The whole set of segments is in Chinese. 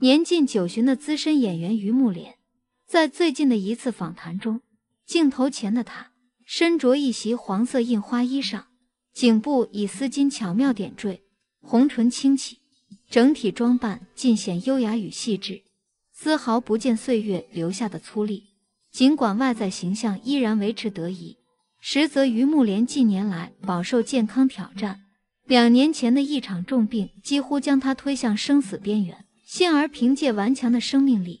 年近九旬的资深演员于木莲，在最近的一次访谈中，镜头前的他身着一袭黄色印花衣裳，颈部以丝巾巧妙点缀，红唇轻启，整体装扮尽显优雅与细致，丝毫不见岁月留下的粗粝。尽管外在形象依然维持得宜，实则于木莲近年来饱受健康挑战，两年前的一场重病几乎将他推向生死边缘。幸而凭借顽强的生命力，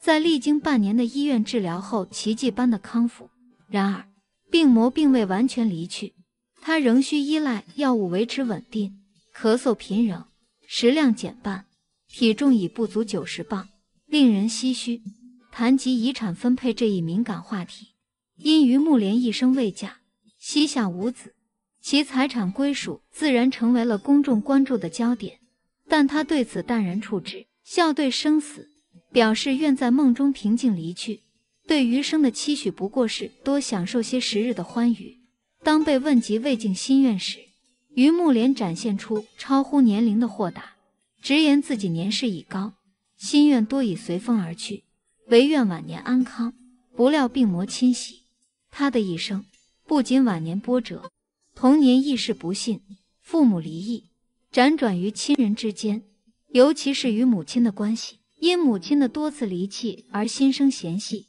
在历经半年的医院治疗后，奇迹般的康复。然而，病魔并未完全离去，他仍需依赖药物维持稳定，咳嗽频仍，食量减半，体重已不足九十磅，令人唏嘘。谈及遗产分配这一敏感话题，因于木莲一生未嫁，膝下无子，其财产归属自然成为了公众关注的焦点。但他对此淡然处之。笑对生死，表示愿在梦中平静离去；对余生的期许不过是多享受些时日的欢愉。当被问及未尽心愿时，于木莲展现出超乎年龄的豁达，直言自己年事已高，心愿多已随风而去，唯愿晚年安康。不料病魔侵袭，他的一生不仅晚年波折，童年亦是不幸，父母离异，辗转于亲人之间。尤其是与母亲的关系，因母亲的多次离弃而心生嫌隙。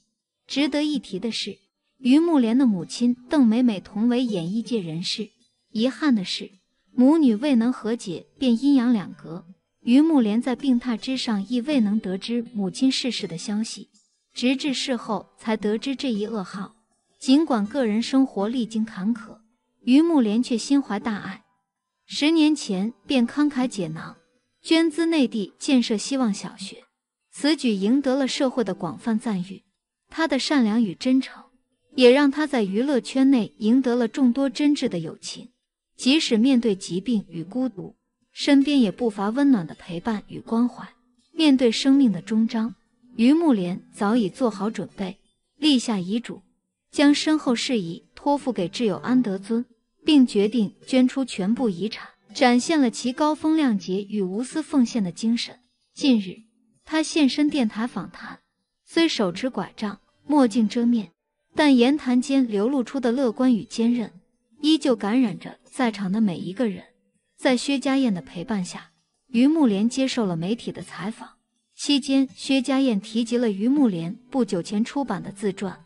值得一提的是，于木莲的母亲邓美美同为演艺界人士。遗憾的是，母女未能和解，便阴阳两隔。于木莲在病榻之上亦未能得知母亲逝世的消息，直至事后才得知这一噩耗。尽管个人生活历经坎坷，于木莲却心怀大爱，十年前便慷慨解囊。捐资内地建设希望小学，此举赢得了社会的广泛赞誉。他的善良与真诚，也让他在娱乐圈内赢得了众多真挚的友情。即使面对疾病与孤独，身边也不乏温暖的陪伴与关怀。面对生命的终章，于木莲早已做好准备，立下遗嘱，将身后事宜托付给挚友安德尊，并决定捐出全部遗产。展现了其高风亮节与无私奉献的精神。近日，他现身电台访谈，虽手持拐杖、墨镜遮面，但言谈间流露出的乐观与坚韧，依旧感染着在场的每一个人。在薛家燕的陪伴下，于木莲接受了媒体的采访。期间，薛家燕提及了于木莲不久前出版的自传《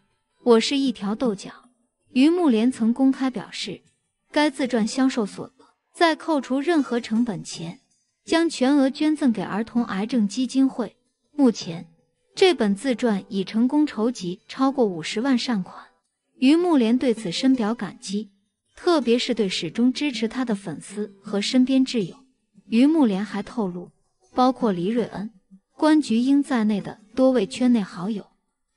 我是一条豆角》。于木莲曾公开表示，该自传销售所。在扣除任何成本前，将全额捐赠给儿童癌症基金会。目前，这本自传已成功筹集超过五十万善款。于木莲对此深表感激，特别是对始终支持他的粉丝和身边挚友。于木莲还透露，包括黎瑞恩、关菊英在内的多位圈内好友，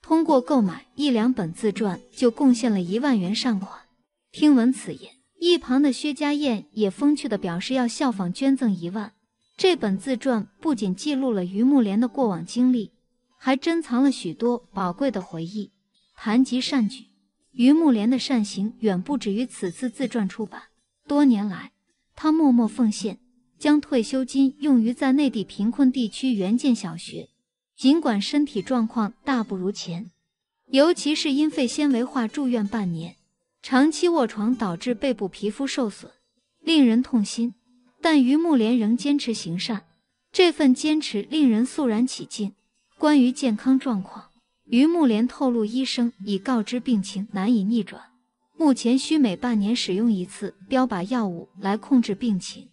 通过购买一两本自传就贡献了一万元善款。听闻此言。一旁的薛家燕也风趣地表示要效仿捐赠一万。这本自传不仅记录了于木莲的过往经历，还珍藏了许多宝贵的回忆。谈及善举，于木莲的善行远不止于此次自传出版。多年来，她默默奉献，将退休金用于在内地贫困地区援建小学。尽管身体状况大不如前，尤其是因肺纤维化住院半年。长期卧床导致背部皮肤受损，令人痛心。但于木莲仍坚持行善，这份坚持令人肃然起敬。关于健康状况，于木莲透露，医生已告知病情难以逆转，目前需每半年使用一次标靶药物来控制病情。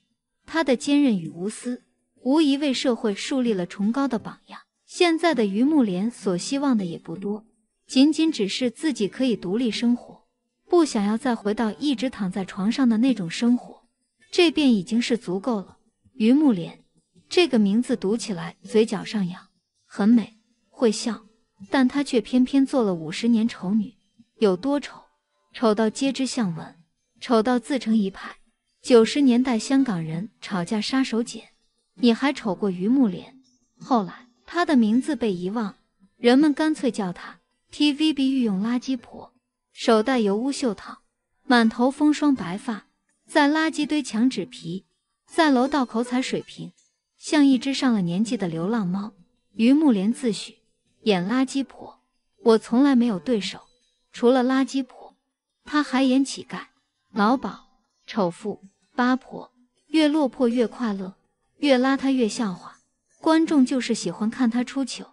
他的坚韧与无私，无疑为社会树立了崇高的榜样。现在的于木莲所希望的也不多，仅仅只是自己可以独立生活。不想要再回到一直躺在床上的那种生活，这便已经是足够了。榆木脸这个名字读起来，嘴角上扬，很美，会笑，但她却偏偏做了五十年丑女，有多丑？丑到皆知巷闻，丑到自成一派。九十年代香港人吵架杀手锏，你还丑过榆木脸？后来她的名字被遗忘，人们干脆叫她 TVB 御用垃圾婆。手戴油污袖套，满头风霜白发，在垃圾堆抢纸皮，在楼道口踩水瓶，像一只上了年纪的流浪猫。于木莲自诩演垃圾婆，我从来没有对手，除了垃圾婆，她还演乞丐、老鸨、丑妇、八婆，越落魄越快乐，越邋遢越笑话。观众就是喜欢看她出糗、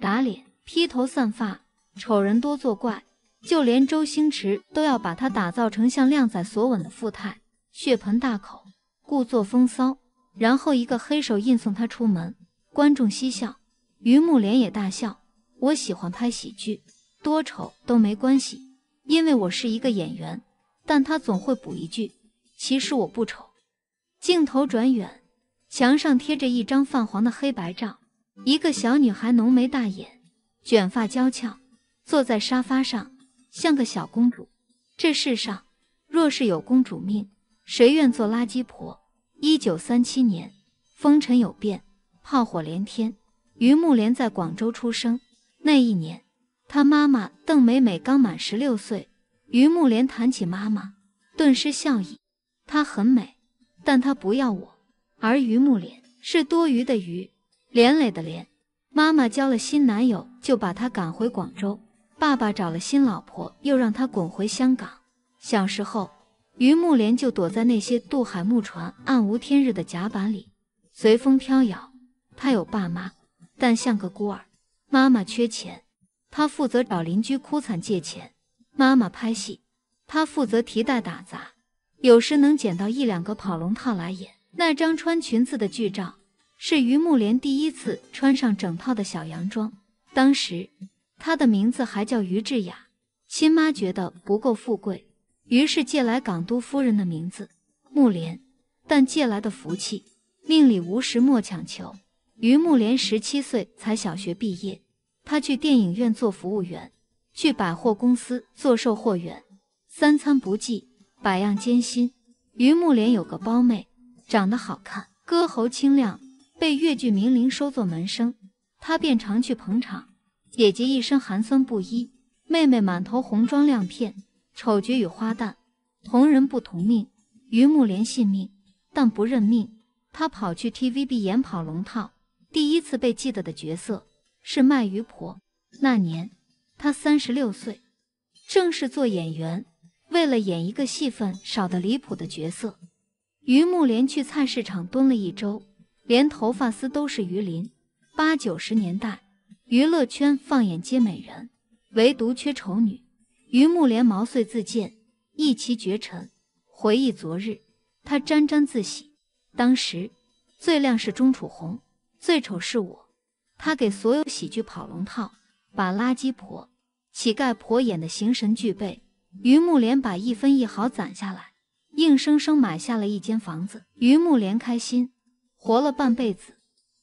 打脸、披头散发、丑人多作怪。就连周星驰都要把他打造成像靓仔索吻的富太，血盆大口，故作风骚，然后一个黑手印送他出门。观众嬉笑，于木莲也大笑。我喜欢拍喜剧，多丑都没关系，因为我是一个演员。但他总会补一句：“其实我不丑。”镜头转远，墙上贴着一张泛黄的黑白照，一个小女孩浓眉大眼，卷发娇俏，坐在沙发上。像个小公主，这世上若是有公主命，谁愿做垃圾婆？一九三七年，风尘有变，炮火连天，于木莲在广州出生。那一年，她妈妈邓美美刚满十六岁。于木莲谈起妈妈，顿时笑意。她很美，但她不要我。而于木莲是多余的“鱼”，连累的“连”。妈妈交了新男友，就把她赶回广州。爸爸找了新老婆，又让他滚回香港。小时候，于木莲就躲在那些渡海木船暗无天日的甲板里，随风飘摇。他有爸妈，但像个孤儿。妈妈缺钱，他负责找邻居哭惨借钱。妈妈拍戏，他负责提袋打杂。有时能捡到一两个跑龙套来演。那张穿裙子的剧照，是于木莲第一次穿上整套的小洋装。当时。她的名字还叫于志雅，亲妈觉得不够富贵，于是借来港都夫人的名字木莲。但借来的福气，命里无时莫强求。于木莲十七岁才小学毕业，她去电影院做服务员，去百货公司做售货员，三餐不济，百样艰辛。于木莲有个胞妹，长得好看，歌喉清亮，被越剧名伶收做门生，她便常去捧场。姐姐一身寒酸布衣，妹妹满头红妆亮片，丑角与花旦，同人不同命。于慕莲信命，但不认命。她跑去 TVB 演跑龙套，第一次被记得的角色是卖鱼婆。那年她三十六岁，正式做演员。为了演一个戏份少得离谱的角色，于木莲去菜市场蹲了一周，连头发丝都是鱼鳞。八九十年代。娱乐圈放眼皆美人，唯独缺丑女。于木莲毛遂自荐，一骑绝尘。回忆昨日，她沾沾自喜。当时最亮是钟楚红，最丑是我。他给所有喜剧跑龙套，把垃圾婆、乞丐婆演的形神俱备。于木莲把一分一毫攒下来，硬生生买下了一间房子。于木莲开心，活了半辈子，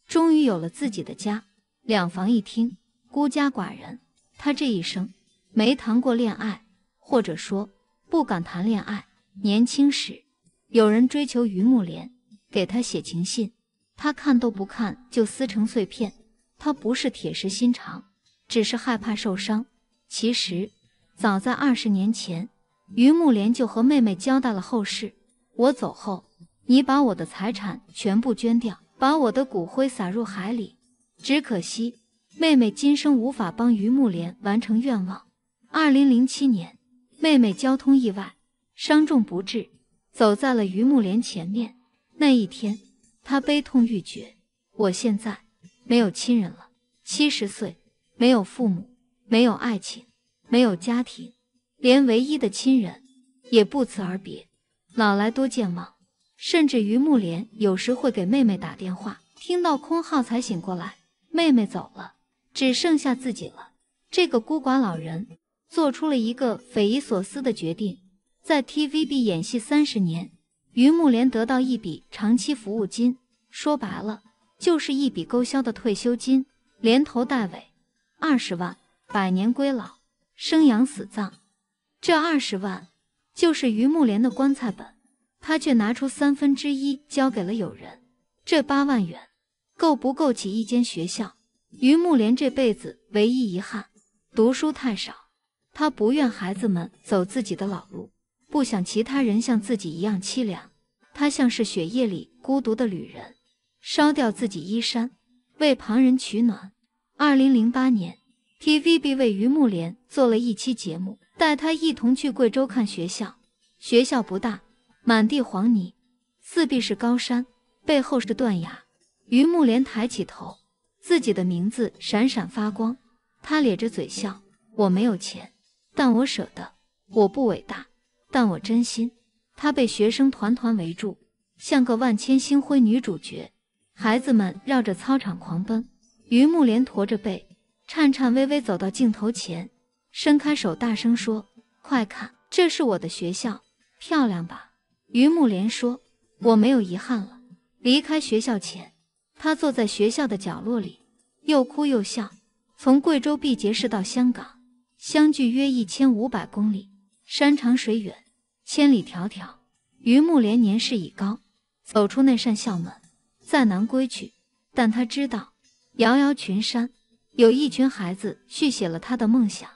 终于有了自己的家。两房一厅，孤家寡人。他这一生没谈过恋爱，或者说不敢谈恋爱。年轻时有人追求于木莲，给他写情信，他看都不看就撕成碎片。他不是铁石心肠，只是害怕受伤。其实早在二十年前，于木莲就和妹妹交代了后事：我走后，你把我的财产全部捐掉，把我的骨灰撒入海里。只可惜，妹妹今生无法帮于木莲完成愿望。二零零七年，妹妹交通意外，伤重不治，走在了于木莲前面。那一天，她悲痛欲绝。我现在没有亲人了，七十岁，没有父母，没有爱情，没有家庭，连唯一的亲人也不辞而别。老来多健忘，甚至于木莲有时会给妹妹打电话，听到空号才醒过来。妹妹走了，只剩下自己了。这个孤寡老人做出了一个匪夷所思的决定，在 TVB 演戏三十年，于木莲得到一笔长期服务金，说白了就是一笔勾销的退休金，连头带尾二十万，百年归老，生养死葬。这二十万就是于木莲的棺材本，他却拿出三分之一交给了友人，这八万元。够不够起一间学校？于木莲这辈子唯一遗憾，读书太少。他不愿孩子们走自己的老路，不想其他人像自己一样凄凉。他像是雪夜里孤独的旅人，烧掉自己衣衫，为旁人取暖。二零零八年，TVB 为于木莲做了一期节目，带他一同去贵州看学校。学校不大，满地黄泥，四壁是高山，背后是断崖。于木莲抬起头，自己的名字闪闪发光。她咧着嘴笑：“我没有钱，但我舍得；我不伟大，但我真心。”她被学生团团围住，像个万千星辉女主角。孩子们绕着操场狂奔。于木莲驼着背，颤颤巍巍走到镜头前，伸开手，大声说：“快看，这是我的学校，漂亮吧？”于木莲说：“我没有遗憾了。”离开学校前。他坐在学校的角落里，又哭又笑。从贵州毕节市到香港，相距约一千五百公里，山长水远，千里迢迢。于木莲年事已高，走出那扇校门，再难归去。但他知道，遥遥群山，有一群孩子续写了他的梦想，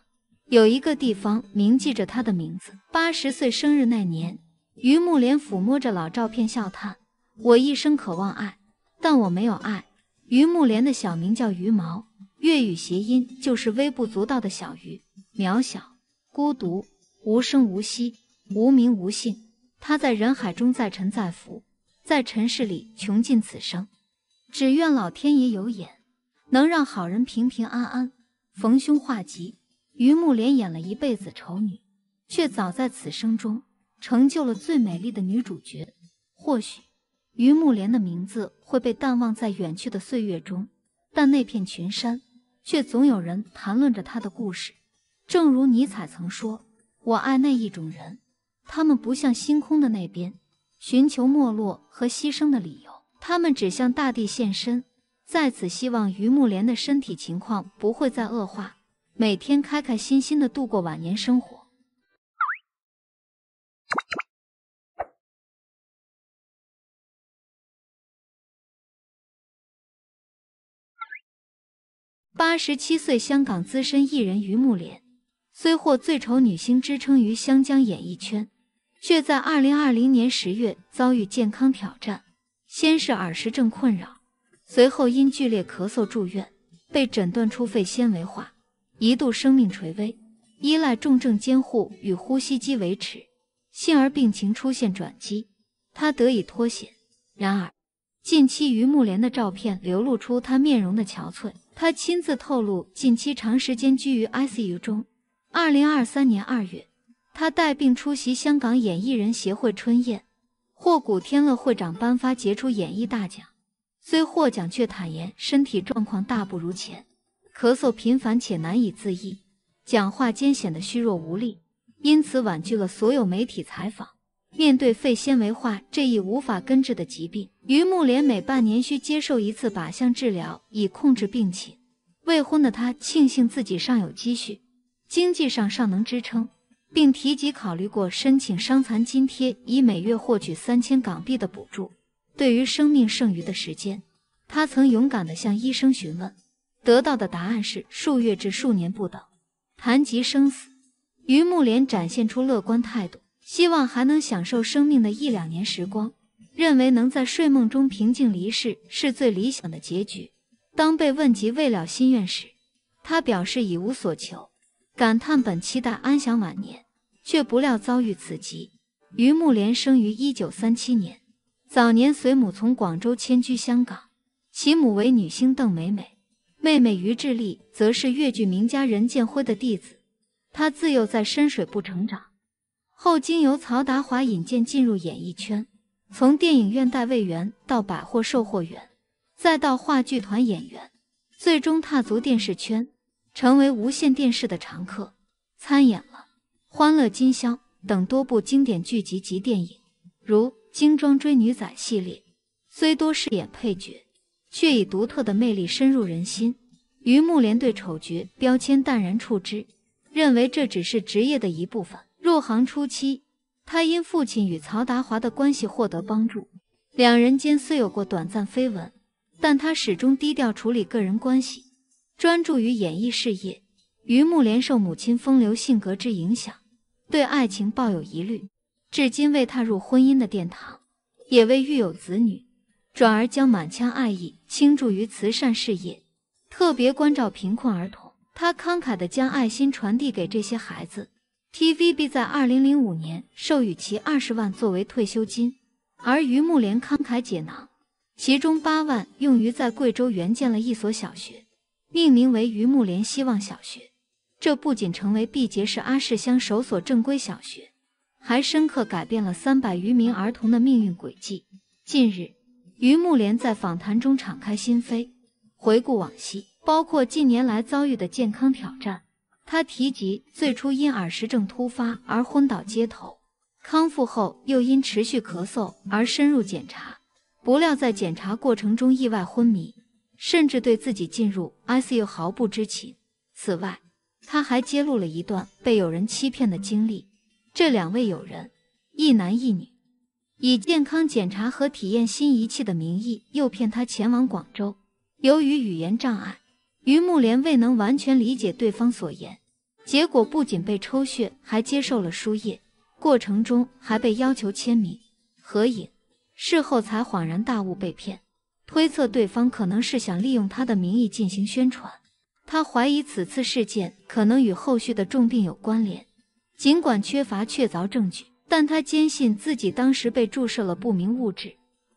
有一个地方铭记着他的名字。八十岁生日那年，于木莲抚摸着老照片，笑叹：“我一生渴望爱。”但我没有爱。于木莲的小名叫于毛，粤语谐音就是微不足道的小鱼，渺小、孤独、无声无息、无名无姓。她在人海中再沉再浮，在尘世里穷尽此生，只愿老天爷有眼，能让好人平平安安，逢凶化吉。于木莲演了一辈子丑女，却早在此生中成就了最美丽的女主角。或许。榆木莲的名字会被淡忘在远去的岁月中，但那片群山却总有人谈论着他的故事。正如尼采曾说：“我爱那一种人，他们不向星空的那边，寻求没落和牺牲的理由，他们只向大地献身。”在此，希望榆木莲的身体情况不会再恶化，每天开开心心地度过晚年生活。八十七岁香港资深艺人于慕莲，虽获“最丑女星”之称于香江演艺圈，却在二零二零年十月遭遇健康挑战。先是耳石症困扰，随后因剧烈咳嗽住院，被诊断出肺纤维化，一度生命垂危，依赖重症监护与呼吸机维持。幸而病情出现转机，她得以脱险。然而，近期于慕莲的照片流露出她面容的憔悴。他亲自透露，近期长时间居于 ICU 中。二零二三年二月，他带病出席香港演艺人协会春宴，获古天乐会长颁发杰出演艺大奖。虽获奖，却坦言身体状况大不如前，咳嗽频繁且难以自抑，讲话间显得虚弱无力，因此婉拒了所有媒体采访。面对肺纤维化这一无法根治的疾病，于木莲每半年需接受一次靶向治疗以控制病情。未婚的她庆幸自己尚有积蓄，经济上尚能支撑，并提及考虑过申请伤残津贴，以每月获取三千港币的补助。对于生命剩余的时间，他曾勇敢地向医生询问，得到的答案是数月至数年不等。谈及生死，于木莲展现出乐观态度。希望还能享受生命的一两年时光，认为能在睡梦中平静离世是最理想的结局。当被问及未了心愿时，他表示已无所求，感叹本期待安享晚年，却不料遭遇此疾。于木莲生于一九三七年，早年随母从广州迁居香港，其母为女星邓美美，妹妹于志丽则是粤剧名家任建辉的弟子。他自幼在深水埗成长。后经由曹达华引荐进入演艺圈，从电影院代位员到百货售货员，再到话剧团演员，最终踏足电视圈，成为无线电视的常客，参演了《欢乐今宵》等多部经典剧集及电影，如《精装追女仔》系列，虽多饰演配角，却以独特的魅力深入人心。于木莲对丑角标签淡然处之，认为这只是职业的一部分。入行初期，他因父亲与曹达华的关系获得帮助。两人间虽有过短暂绯闻，但他始终低调处理个人关系，专注于演艺事业。于木莲受母亲风流性格之影响，对爱情抱有疑虑，至今未踏入婚姻的殿堂，也未育有子女，转而将满腔爱意倾注于慈善事业，特别关照贫困儿童。他慷慨地将爱心传递给这些孩子。TVB 在二零零五年授予其二十万作为退休金，而于木莲慷慨解囊，其中八万用于在贵州援建了一所小学，命名为于木莲希望小学。这不仅成为毕节市阿市乡首所正规小学，还深刻改变了三百余名儿童的命运轨迹。近日，于木莲在访谈中敞开心扉，回顾往昔，包括近年来遭遇的健康挑战。他提及最初因耳石症突发而昏倒街头，康复后又因持续咳嗽而深入检查，不料在检查过程中意外昏迷，甚至对自己进入 ICU 毫不知情。此外，他还揭露了一段被有人欺骗的经历：这两位友人，一男一女，以健康检查和体验新仪器的名义诱骗他前往广州，由于语言障碍。于木莲未能完全理解对方所言，结果不仅被抽血，还接受了输液，过程中还被要求签名、合影，事后才恍然大悟被骗。推测对方可能是想利用他的名义进行宣传。他怀疑此次事件可能与后续的重病有关联。尽管缺乏确凿证据，但他坚信自己当时被注射了不明物质。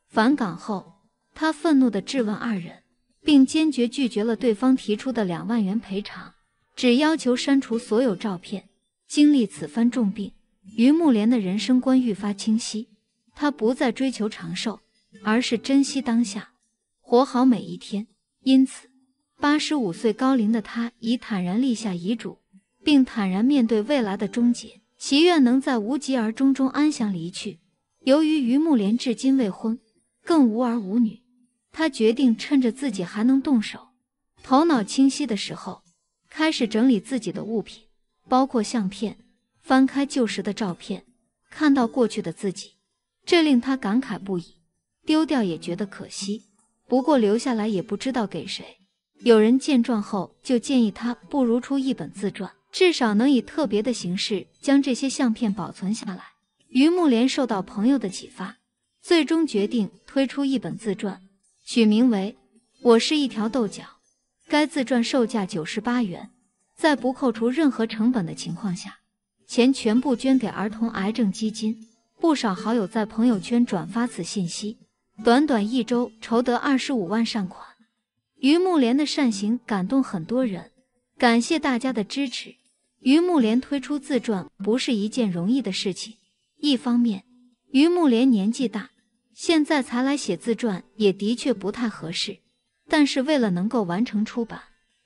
返港后，他愤怒地质问二人。并坚决拒绝了对方提出的两万元赔偿，只要求删除所有照片。经历此番重病，于木莲的人生观愈发清晰，他不再追求长寿，而是珍惜当下，活好每一天。因此，八十五岁高龄的他已坦然立下遗嘱，并坦然面对未来的终结，祈愿能在无疾而终中安详离去。由于于木莲至今未婚，更无儿无女。他决定趁着自己还能动手、头脑清晰的时候，开始整理自己的物品，包括相片。翻开旧时的照片，看到过去的自己，这令他感慨不已。丢掉也觉得可惜，不过留下来也不知道给谁。有人见状后，就建议他不如出一本自传，至少能以特别的形式将这些相片保存下来。于木莲受到朋友的启发，最终决定推出一本自传。取名为“我是一条豆角”，该自传售价九十八元，在不扣除任何成本的情况下，钱全部捐给儿童癌症基金。不少好友在朋友圈转发此信息，短短一周筹得二十五万善款。于木莲的善行感动很多人，感谢大家的支持。于木莲推出自传不是一件容易的事情，一方面，于木莲年纪大。现在才来写自传，也的确不太合适。但是为了能够完成出版，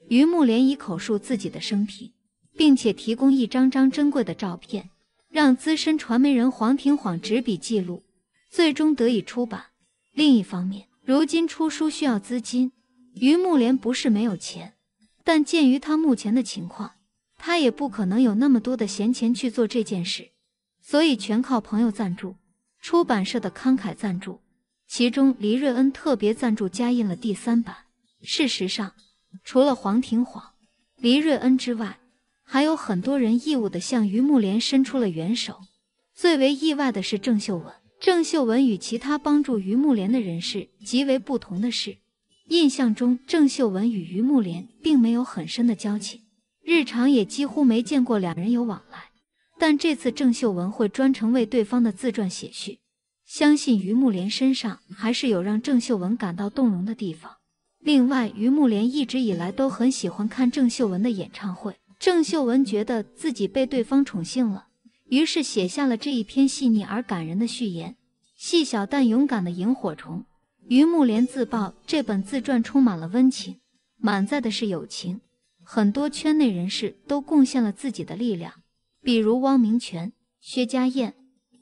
于木莲已口述自己的生平，并且提供一张张珍贵的照片，让资深传媒人黄庭晃执笔记录，最终得以出版。另一方面，如今出书需要资金，于木莲不是没有钱，但鉴于他目前的情况，他也不可能有那么多的闲钱去做这件事，所以全靠朋友赞助。出版社的慷慨赞助，其中黎瑞恩特别赞助加印了第三版。事实上，除了黄庭煌、黎瑞恩之外，还有很多人义务地向于木莲伸出了援手。最为意外的是郑秀文。郑秀文与其他帮助于木莲的人士极为不同的是，印象中郑秀文与于木莲并没有很深的交情，日常也几乎没见过两人有往来。但这次郑秀文会专程为对方的自传写序，相信于木莲身上还是有让郑秀文感到动容的地方。另外，于木莲一直以来都很喜欢看郑秀文的演唱会，郑秀文觉得自己被对方宠幸了，于是写下了这一篇细腻而感人的序言。细小但勇敢的萤火虫，于木莲自曝这本自传充满了温情，满载的是友情，很多圈内人士都贡献了自己的力量。比如汪明荃、薛家燕、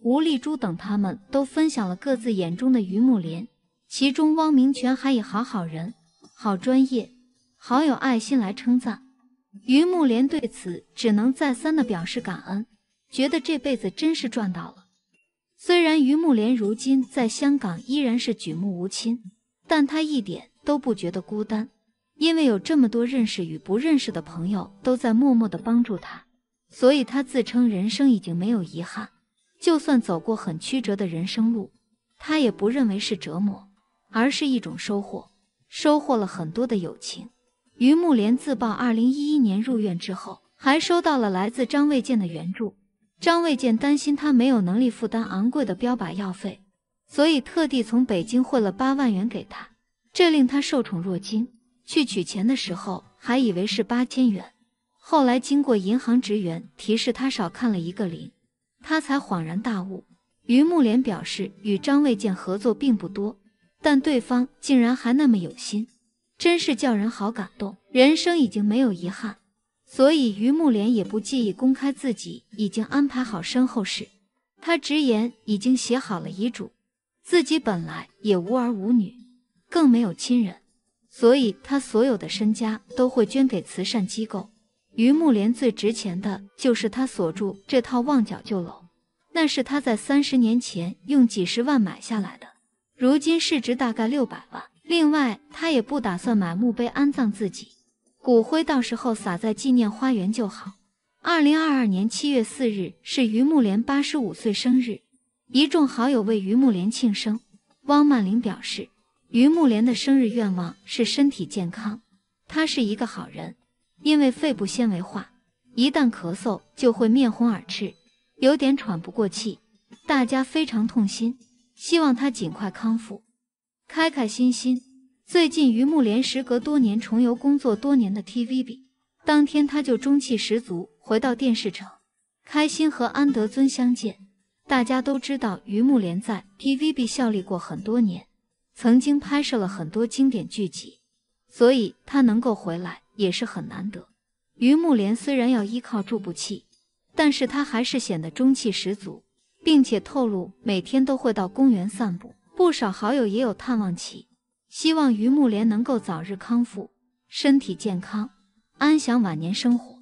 吴丽珠等，他们都分享了各自眼中的于慕莲。其中，汪明荃还以“好好人、好专业、好有爱心”来称赞于慕莲。对此，只能再三的表示感恩，觉得这辈子真是赚到了。虽然于慕莲如今在香港依然是举目无亲，但他一点都不觉得孤单，因为有这么多认识与不认识的朋友都在默默的帮助他。所以，他自称人生已经没有遗憾，就算走过很曲折的人生路，他也不认为是折磨，而是一种收获，收获了很多的友情。于木莲自曝，2011年入院之后，还收到了来自张卫健的援助。张卫健担心他没有能力负担昂贵的标靶药费，所以特地从北京汇了八万元给他，这令他受宠若惊。去取钱的时候，还以为是八千元。后来经过银行职员提示，他少看了一个零，他才恍然大悟。于木莲表示与张卫健合作并不多，但对方竟然还那么有心，真是叫人好感动。人生已经没有遗憾，所以于木莲也不介意公开自己已经安排好身后事。他直言已经写好了遗嘱，自己本来也无儿无女，更没有亲人，所以他所有的身家都会捐给慈善机构。于木莲最值钱的就是他所住这套旺角旧楼，那是他在三十年前用几十万买下来的，如今市值大概六百万。另外，他也不打算买墓碑安葬自己，骨灰到时候撒在纪念花园就好。二零二二年七月四日是于木莲八十五岁生日，一众好友为于木莲庆生。汪曼玲表示，于木莲的生日愿望是身体健康，他是一个好人。因为肺部纤维化，一旦咳嗽就会面红耳赤，有点喘不过气，大家非常痛心，希望他尽快康复，开开心心。最近，于木莲时隔多年重游工作多年的 TVB，当天他就中气十足回到电视城，开心和安德尊相见。大家都知道于木莲在 TVB 效力过很多年，曾经拍摄了很多经典剧集，所以他能够回来。也是很难得。于木莲虽然要依靠助步器，但是她还是显得中气十足，并且透露每天都会到公园散步。不少好友也有探望其，希望于木莲能够早日康复，身体健康，安享晚年生活。